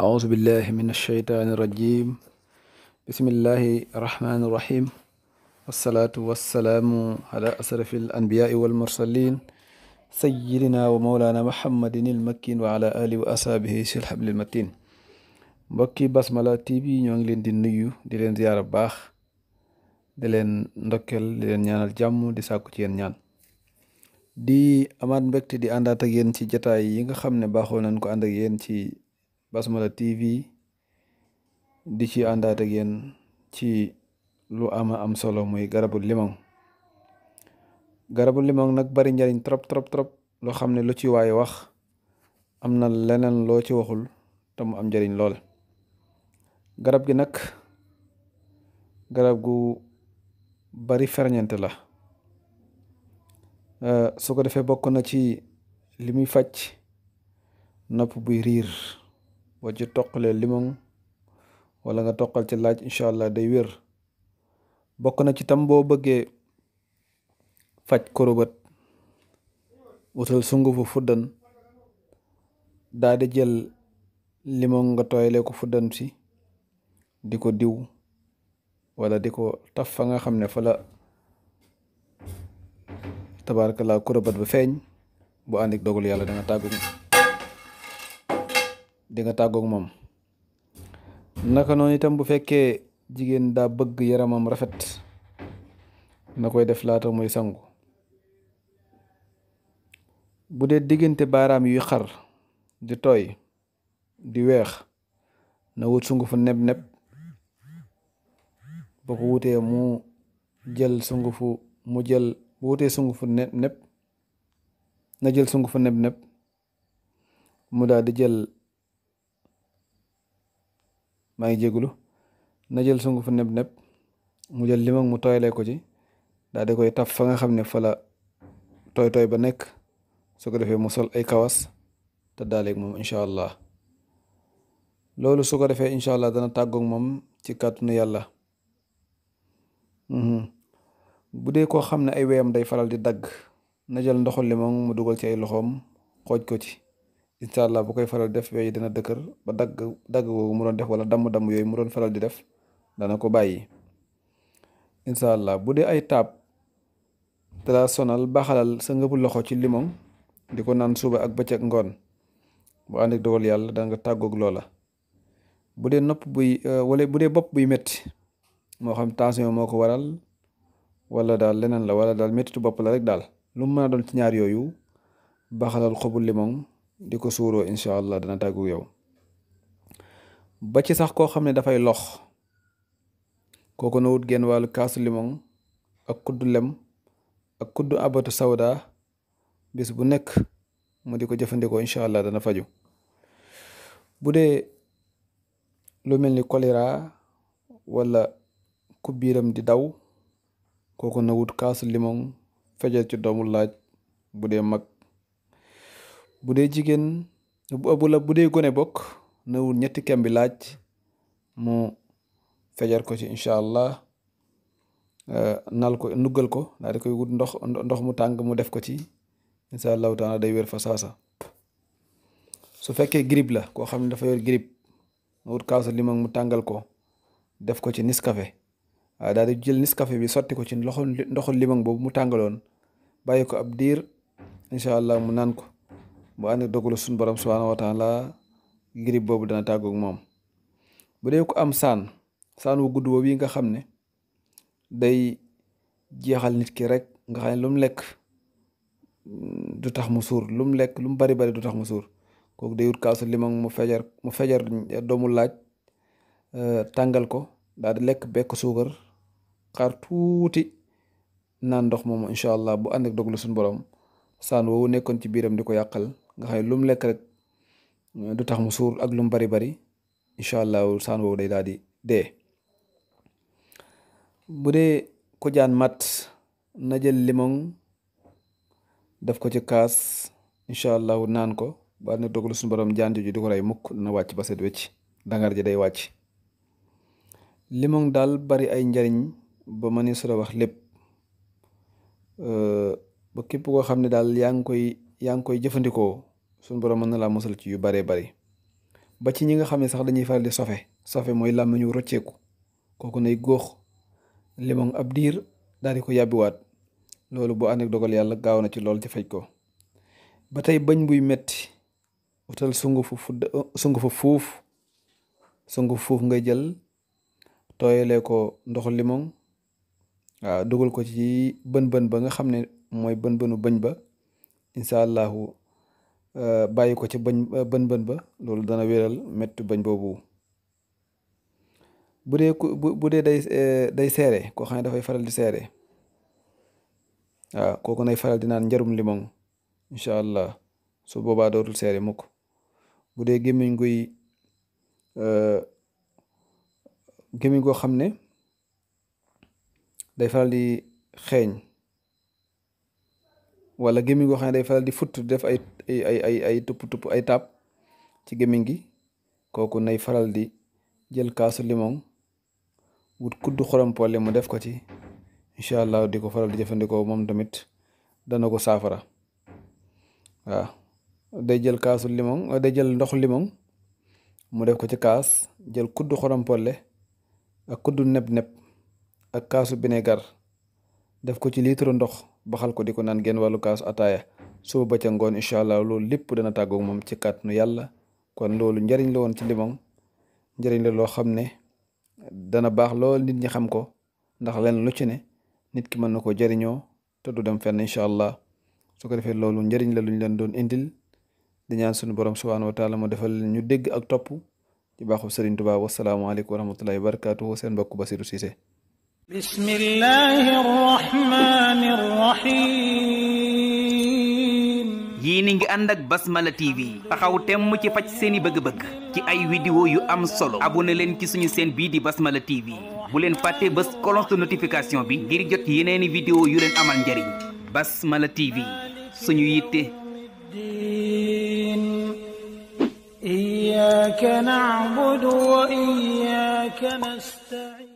أعوذ بالله من الشيطان الرجيم بسم الله الرحمن الرحيم والصلاة والسلام على أشرف الأنبياء والمرسلين سيدنا ومولانا محمد المكين وعلى آله وأصحابه سيل حبل المتين بكي بس الله تي بي نيونغ لين دي نيو دي لين زيارة باخ دي لين نوكل دي لين نيان الجامو دي ساكو تيان نيان دي أمان بكت دي أنداتا ين تي جتاي ينغ خمني باخو ننكو أنداتا ين تي Basmala TV di ci andat ak yeen ci lu ama am solo moy garabu limon garabu limon nak bari njariñ trop trop trop lo xamne lu ci way wax amna lenen lo ci waxul tam am njariñ lol garab gi nak garab gu bari ferñeent la su ko defé bokku na ci limi muy nopp buy boo ci toqalee limon wala nga toqal ci laaj incha allah day wér bokk na ci tam boo bëggee faj korobat wutal sungufu fuddan daa jël limon nga tooyle ko fuddan si di ko diw wala di ko taf fa nga xam ne fa la tabaaraka laa korobat ba feeñ bu àndik dogul yàlla danga tàggu di nga tàggoog moom naka noonu itam bu fekkee jigéen daa bëgg yaramam rafet na koy def laata muy sangu bu dee diggante baaraam yuy xar di tooy di weex na wut sungufu neb-neb boo ko wutee mu jël sungufu mu jël bu wutee sungufu neb-neb na jël sungufu neb-neb mu daal di jël maa ngi jégalu na jël sungufu neb neb mu jël limon mu tooyalee ko ci daal di koy taf fa nga xam ne fala la tooy tooy ba nekk su ko defee mu sol ay kawas te daaleeg moom incha allah loolu su ko defee incha allah dana tàggook moom ci kàttanu yàlla mhm. bu dee koo xam ne ay weyam day faral di dagg najal ndoxu limon mu dugal ci ay loxoom xooj ko ci. incha allah bu koy faral def yooyu dina dëkkër ba dagg dagg googu mu doon def wala damm-damm yooyu mu doon faral di def dana ko bàyyi incha allah bu dee ay taab dala sonal baaxalal sa ngëbu loxo ci limon di ko naan suba ak bëccëg ngoon bu ànd ak dogal yàlla danga nga tàggoog loola bu dee nopp buy euh, wala bu dee bopp buy métti moo xam tension moo ko waral wala daal leneen la wala daal méttitu bopp la rek daal lu mu mën a doon ci ñaar yooyu baaxalal xobu limon di ko suuroo incha allah dana tàggu yow ba ci sax koo xam ne dafay lox kooku na wut genn wàllu kaasu limoŋ ak kudd lem ak kuddu abatu sawda bis bu nekk mu di ko jëfandikoo incha allah dana faju bu dee lu mel ni choléra wala ku di daw kooku na wut kaasu limoŋ fejal ci doomu laaj bu dee mag bu dee jigéen bu la bu dee gone bokk na wut ñetti kemb bi laaj mu fejar ko ci incha allah eh, nal ko nuggal ko daal koy wut ndox ndox mu tàng mu def ko ci incha allahu taala day wér fa saasa su fekkee grippe la koo xam ne dafa yor grippe na wut kaasu mu tàngal ko def ko ci Nescafé waaye daal di jël Nescafé bi sotti ko ci loxo ndoxu limon boobu mu tàngaloon bàyyi ko ab diir incha allah mu naan ko bu ànd dogalu suñu borom subhaanahu wa taala girib boobu dana tàggoog moom bu dee ko am saan saan wu gudd woowu yi nga xam ne day jeexal nit ki rek nga xam ne lu mu lekk mm, du tax mu suur lu mu lekk lu mu bari bari du tax mu suur kooku day wut kaasu limon mu fejar mu fejar doomu laaj euh, tàngal ko daal di lekk bekk suukar xaar tuuti naan ndox moom incha allah bu ànd ak doglu suñu borom saan woowu nekkoon ci biiram di ko yàqal nga xam lu mu lekk rek eh, du tax mu suur ak lu mu bari bari incha allahu saan woowu day daal dee bu dee ku jaan mat na jël limoŋ def ko ci kaas incha allahu naan ko ba ne dogalu suñu borom jaan jooju du ko rey mukk na wàcc ba set wecc dangar ji day wàcc limoŋ daal bari ay njariñ ba ma ni sura wax lépp eh, ba képp koo xam ne daal yaa ngi koy yaa ngi koy jëfandikoo suñu borom mën na laa mosal ci yu baree bari ba ci ñi nga xam ne sax dañuy faral di sofe sofe mooy làmmiñu rocceeku kooku nay góox limoŋ ab diir daal ko yàbbiwaat loolu boo ànd dogal yàlla gaaw na ci lool ci faj ko ba tey bëñ buy metti wutal sungufu fuuf sungufu fuuf nga jël tooyalee ko ndoxu limoŋ waaw dugal ko ci bën bën ba nga xam ne mooy bën bënu bëñ ba incha allahu Euh, bàyyi ko ca bañ euh, bën bën ba loolu dana wéral métti bañ boobu bu dee ku bu dee day euh, day seere koo xam ne dafay faral di seere waaw kooku nay faral di naan njarum limon incha allah su boobaa dootul seere mukk bu dee gémmiñ guy gémmiñ goo xam ne day faral di xeeñ wala gémmiñ goo xam ne day faral di futt def ay ay ay ay tupp tupp ay taab ci gémmiñ gi kooku nay faral di jël kaasu limon wut kudd xorom polle mu def ko ci incha allah di ko faral di jëfandikoo moom tamit dana ko saafara waaw day jël kaasu limon day jël ndoxu limon mu def ko ci kaas jël kudd xorom polle ak kudd neb neb ak kaasu binegar def ko ci litre ndox baxal ko di ko naan genn wàllu kaasu ataaya soo ba ca ngoon incha allah loolu lépp dana tàggoog moom ci kàttanu yàlla kon loolu njariñ la woon ci limon njëriñ la loo xam ne dana baax lool nit ñi xam ko ndax leen lu ci ne nit ki mën na ko jëriñoo te du dem fenn incha allah su ko defee loolu njariñ la lu ñu leen doon indil di ñaan suñu borom subhaanahu wa taala defal leen ñu dégg ak topp ci baaxu Serigne Touba wasalaamaaleykum wa rahmatullahi wa barakaatuhu seen mbokku Bassirou Cissé Bismillahirrahmanirrahim andak ni ngi ànd ak Basmala TV taxaw temm ci faj seeni bëgg-bëgg ci ay vidéo yu am solo abonné leen ci suñu seen bii di Basmala TV bu leen fàtte bés cloche de notification bi ngir jot yeneeni vidéo yu leen amal njariñ Basmala TV suñu yitte إياك نعبد وإياك نستعين